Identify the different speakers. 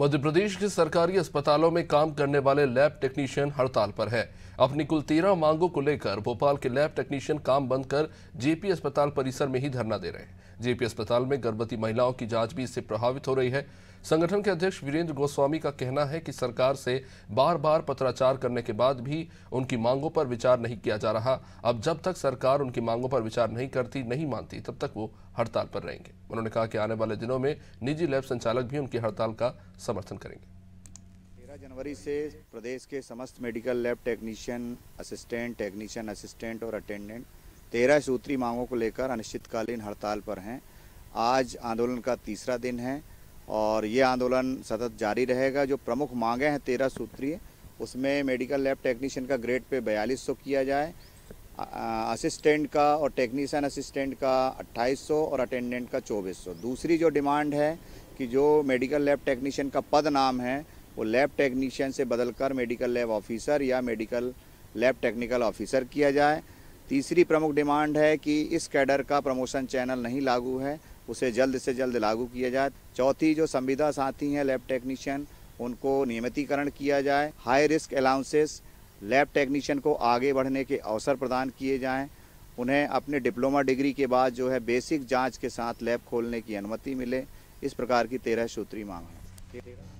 Speaker 1: मध्य प्रदेश के सरकारी अस्पतालों में काम करने वाले लैब टेक्नीशियन हड़ताल पर है अपनी कुल तेरह मांगों को लेकर भोपाल के लैब टेक्नीशियन काम बंद कर जेपी अस्पताल परिसर में ही धरना दे रहे हैं जेपी अस्पताल में गर्भवती महिलाओं की जांच भी इससे प्रभावित हो रही है संगठन के अध्यक्ष वीरेंद्र गोस्वामी का कहना है कि सरकार से बार बार पत्राचार करने के बाद भी उनकी मांगों पर विचार नहीं किया जा रहा अब जब तक सरकार उनकी मांगों पर विचार नहीं करती नहीं मानती तब तक वो हड़ताल पर रहेंगे उन्होंने कहा कि आने वाले दिनों में निजी लैब संचालक भी उनकी हड़ताल का समर्थन करेंगे
Speaker 2: तेरह जनवरी से प्रदेश के समस्त medical lab technician assistant technician assistant और अटेंडेंट तेरह सूत्री मांगों को लेकर अनिश्चितकालीन हड़ताल पर हैं आज आंदोलन का तीसरा दिन है और ये आंदोलन सतत जारी रहेगा जो प्रमुख मांगे हैं तेरह सूत्रीय उसमें मेडिकल लैब टेक्नीशियन का ग्रेड पे बयालीस सौ किया जाए असिस्टेंट का और टेक्नीशियन असिस्टेंट का अट्ठाईस सौ और अटेंडेंट का चौबीस सौ दूसरी जो डिमांड है कि जो मेडिकल लैब टेक्नीशियन का पद नाम है वो लैब टेक्नीशियन से बदलकर मेडिकल लैब ऑफिसर या मेडिकल लैब टेक्निकल ऑफिसर किया जाए तीसरी प्रमुख डिमांड है कि इस कैडर का प्रमोशन चैनल नहीं लागू है उसे जल्द से जल्द लागू किया जाए चौथी जो संविदा साथी हैं लैब टेक्नीशियन उनको नियमितीकरण किया जाए high risk allowances lab technician को आगे बढ़ने के अवसर प्रदान किए जाएँ उन्हें अपने डिप्लोमा डिग्री के बाद जो है बेसिक जांच के साथ लैब खोलने की अनुमति मिले इस प्रकार की तेरह सूत्री मांग है